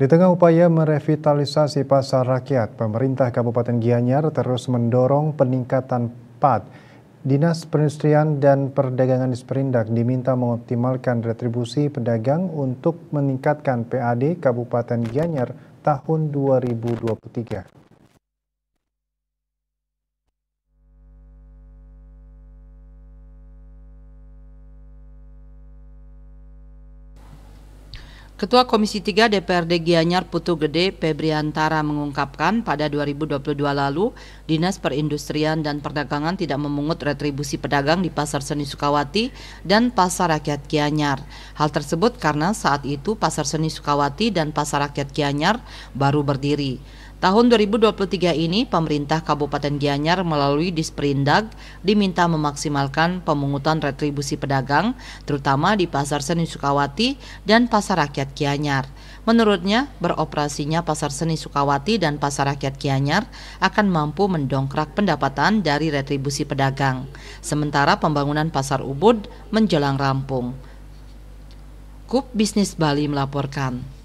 Di tengah upaya merevitalisasi pasar rakyat, pemerintah Kabupaten Gianyar terus mendorong peningkatan PAD. Dinas Perindustrian dan Perdagangan Disperindak diminta mengoptimalkan retribusi pedagang untuk meningkatkan PAD Kabupaten Gianyar tahun 2023. Ketua Komisi 3 DPRD Gianyar Putu Gede Pebriantara mengungkapkan pada 2022 lalu Dinas Perindustrian dan Perdagangan tidak memungut retribusi pedagang di Pasar Seni Sukawati dan Pasar Rakyat Gianyar. Hal tersebut karena saat itu Pasar Seni Sukawati dan Pasar Rakyat Gianyar baru berdiri. Tahun 2023 ini, pemerintah Kabupaten Gianyar melalui Disperindag diminta memaksimalkan pemungutan retribusi pedagang, terutama di Pasar Seni Sukawati dan Pasar Rakyat Gianyar. Menurutnya, beroperasinya Pasar Seni Sukawati dan Pasar Rakyat Gianyar akan mampu mendongkrak pendapatan dari retribusi pedagang, sementara pembangunan Pasar Ubud menjelang rampung. Kup Bisnis Bali melaporkan.